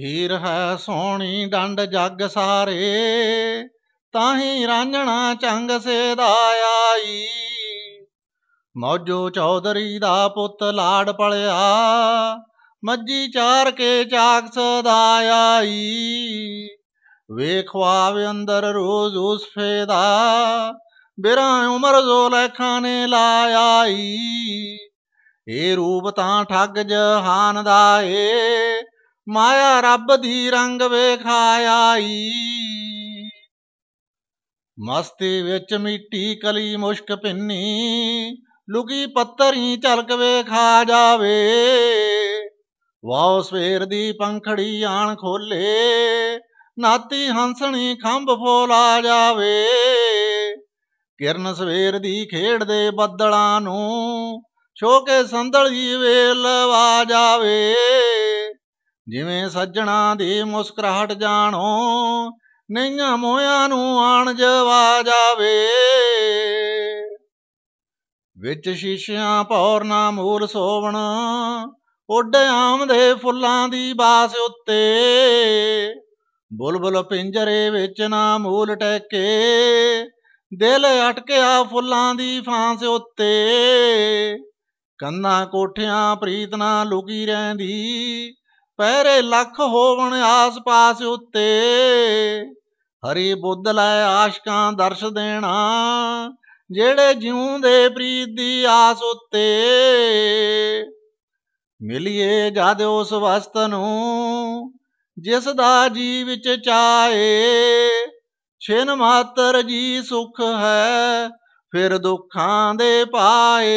ਹੀਰ ਹੈ ਸੋਣੀ ਡੰਡ ਜੱਗ ਸਾਰੇ ਤਾਹੀ ਰਾਂਝਣਾ ਚੰਗ ਸੇਦਾ ਆਈ ਮੌਜੋ ਚੌਧਰੀ ਦਾ ਪੁੱਤ ਲਾੜ ਪਲਿਆ ਮੱਜੀ ਚਾਰ ਕੇ ਚਾਕ ਸਦਾ ਆਈ ਵੇ ਅੰਦਰ ਰੋਜ਼ ਉਸ ਫੇਦਾ ਬਿਰਾ ਉਮਰ ਜੋ ਲੈਖਾਂ ਨੇ ਲਾਇਆਈ ਏ ਰੂਪ ਤਾਂ ਠੱਗ ਜਹਾਨ ਦਾ ਏ ਮਾਇਆ ਰੱਬ ਦੀ ਰੰਗ ਵੇਖਾਈ ਆਈ ਮਸਤੀ ਵਿੱਚ ਮਿੱਟੀ ਕਲੀ ਮੁਸ਼ਕ ਪਿੰਨੀ ਲੁਕੀ ਪੱਤਰੀ ਝਲਕ ਵੇਖਾ ਜਾਵੇ ਵਾਉ ਸਵੇਰ ਦੀ ਪੰਖੜੀ ਆਣ ਖੋਲੇ ਨਾਤੀ ਹੰਸਣੀ ਖੰਭ ਫੋਲਾ ਜਾਵੇ ਕਿਰਨ ਸਵੇਰ ਦੀ ਖੇਡ ਦੇ ਬੱਦਲਾਂ ਨੂੰ ਛੋਕੇ ਸੰਦਲੀ ਵੇਲ ਲਵਾ ਜਾਵੇ ਜਿਵੇਂ ਸੱਜਣਾ ਦੀ ਮੁਸਕਰਾਹਟ ਜਾਣੋ ਨਈਆਂ ਮੋਇਆਂ ਨੂੰ ਆਣ ਜਵਾ ਜਾਵੇ ਵਿੱਚ ਸ਼ੀਸ਼ਿਆਂ ਪੌਰ ਨਾ ਮੂਰ ਸੋਵਣ ਉੱਡ ਆਮਦੇ ਫੁੱਲਾਂ ਦੀ ਬਾਸ ਉੱਤੇ ਬੁਲਬੁਲ ਪਿੰਜਰੇ ਵਿੱਚ ਨਾ ਮੂਲ ਟੈਕੇ ਦਿਲ ਅਟਕਿਆ ਫੁੱਲਾਂ ਦੀ ਫਾਂਸ ਉੱਤੇ ਕੰਨਾ ਕੋਠਿਆਂ ਪ੍ਰੀਤ ਨਾ ਲੁਕੀ ਰਹਿੰਦੀ ਪਹਿਰੇ ਲੱਖ ਹੋਵਣ ਆਸ-ਪਾਸ ਉੱਤੇ ਹਰੀ ਬੁੱਧ ਲੈ ਆਸ਼ਕਾਂ ਦਰਸ਼ ਦੇਣਾ ਜਿਹੜੇ ਜਿਉਂਦੇ ਪ੍ਰੀਤ ਦੀ ਆਸ ਉੱਤੇ ਮਿਲਿਏ ਜਦ ਉਸ ਵਸਤ ਨੂੰ ਜਿਸ ਦਾ ਜੀ ਵਿੱਚ ਚਾਏ ਛਿਨ ਮਾਤਰ ਜੀ ਸੁਖ ਹੈ ਫਿਰ ਦੁੱਖਾਂ ਦੇ ਪਾਏ